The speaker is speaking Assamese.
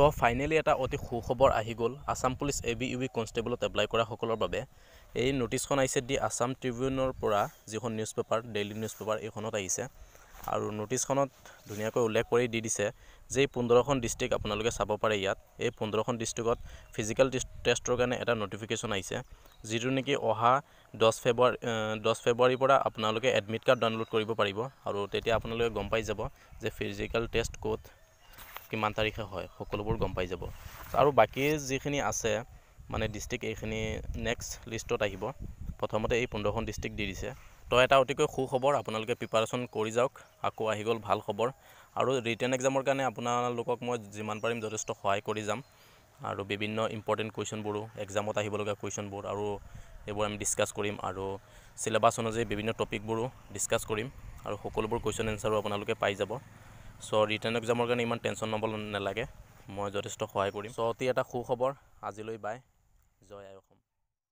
তো ফাইনেলি এটা অতি সুখবৰ আহি গ'ল Assam police A B U B কনষ্টেবলত এপ্লাই কৰাসকলৰ বাবে এই নটিছখন আহিছে দি আসাম ট্ৰিবিউনৰ পৰা যিখন news paper daily news paper এইখনত আহিছে আৰু নটিছখনত ধুনীয়াকৈ উল্লেখ কৰি দি দিছে যে এই পোন্ধৰখন ডিষ্ট্ৰিক্ট আপোনালোকে চাব পাৰে ইয়াত এই পোন্ধৰখন ডিষ্ট্ৰিক্টত ফিজিকেল টেষ্টৰ কাৰণে এটা নটিফিকেশ্যন আহিছে যিটো নেকি অহা দহ ফেব্ৰুৱাৰী দহ ফেব্ৰুৱাৰীৰ পৰা আপোনালোকে এডমিট কাৰ্ড ডাউনলোড কৰিব পাৰিব আৰু তেতিয়া আপোনালোকে গম পাই যাব যে ফিজিকেল টেষ্ট ক'ত কিমান তাৰিখে হয় সকলোবোৰ গম পাই যাব আৰু বাকী যিখিনি আছে মানে ডিষ্ট্ৰিক্ট এইখিনি নেক্সট লিষ্টত আহিব প্ৰথমতে এই পোন্ধৰখন ডিষ্ট্ৰিক্ট দি দিছে তো এটা অতিকৈ সুখবৰ আপোনালোকে প্ৰিপাৰেশ্যন কৰি যাওক আকৌ আহি গ'ল ভাল খবৰ আৰু ৰিটাৰ্ণ এক্সামৰ কাৰণে আপোনালোকক মই যিমান পাৰিম যথেষ্ট সহায় কৰি যাম আৰু বিভিন্ন ইম্পৰ্টেণ্ট কুৱেশ্যনবোৰো এক্সামত আহিবলগীয়া কুৱেশ্যনবোৰ আৰু এইবোৰ আমি ডিছকাছ কৰিম আৰু ছিলেবাছ অনুযায়ী বিভিন্ন টপিকবোৰো ডিছকাছ কৰিম আৰু সকলোবোৰ কুৱেশ্যন এনচাৰো আপোনালোকে পাই যাব চ' ৰিটাৰ্ণ এক্সামৰ কাৰণে ইমান টেনশ্যন নব'ল নালাগে মই যথেষ্ট সহায় কৰিম চ' অতি এটা সুখবৰ আজিলৈ বাই জয় আই অসম